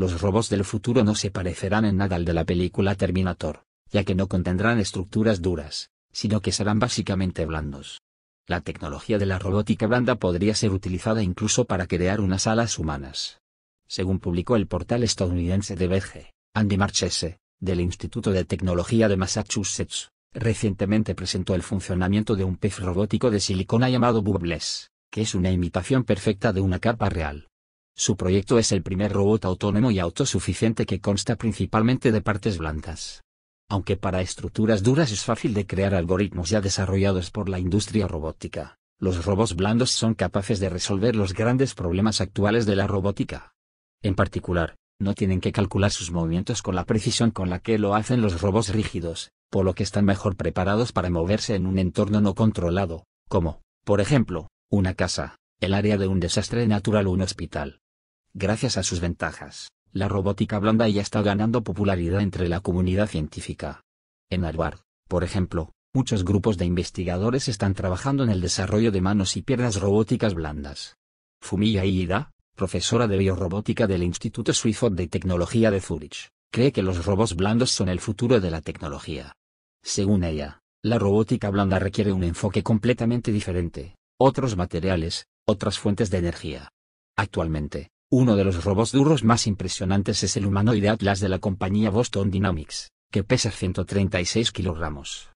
los robots del futuro no se parecerán en nada al de la película Terminator, ya que no contendrán estructuras duras, sino que serán básicamente blandos. La tecnología de la robótica blanda podría ser utilizada incluso para crear unas alas humanas. Según publicó el portal estadounidense de BG, Andy Marchese, del Instituto de Tecnología de Massachusetts, recientemente presentó el funcionamiento de un pez robótico de silicona llamado Bubbles, que es una imitación perfecta de una capa real. Su proyecto es el primer robot autónomo y autosuficiente que consta principalmente de partes blandas. Aunque para estructuras duras es fácil de crear algoritmos ya desarrollados por la industria robótica, los robots blandos son capaces de resolver los grandes problemas actuales de la robótica. En particular, no tienen que calcular sus movimientos con la precisión con la que lo hacen los robots rígidos, por lo que están mejor preparados para moverse en un entorno no controlado, como, por ejemplo, una casa, el área de un desastre natural o un hospital. Gracias a sus ventajas, la robótica blanda ya está ganando popularidad entre la comunidad científica. En Harvard, por ejemplo, muchos grupos de investigadores están trabajando en el desarrollo de manos y piernas robóticas blandas. Fumiya Iida, profesora de biorobótica del Instituto Swift de Tecnología de Zurich, cree que los robots blandos son el futuro de la tecnología. Según ella, la robótica blanda requiere un enfoque completamente diferente, otros materiales, otras fuentes de energía. Actualmente, uno de los robots duros más impresionantes es el humanoide Atlas de la compañía Boston Dynamics, que pesa 136 kilogramos.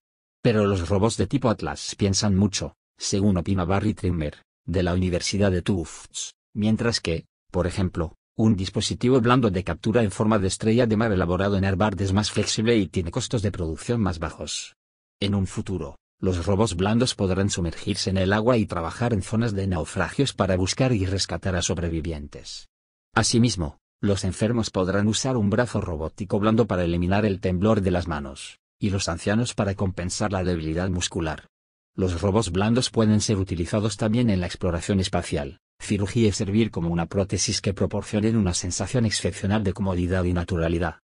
Pero los robots de tipo Atlas piensan mucho, según opina Barry Trimmer, de la Universidad de Tufts, mientras que, por ejemplo, un dispositivo blando de captura en forma de estrella de mar elaborado en Harvard es más flexible y tiene costos de producción más bajos. En un futuro, los robos blandos podrán sumergirse en el agua y trabajar en zonas de naufragios para buscar y rescatar a sobrevivientes. Asimismo, los enfermos podrán usar un brazo robótico blando para eliminar el temblor de las manos, y los ancianos para compensar la debilidad muscular. Los robos blandos pueden ser utilizados también en la exploración espacial, cirugía y servir como una prótesis que proporcionen una sensación excepcional de comodidad y naturalidad.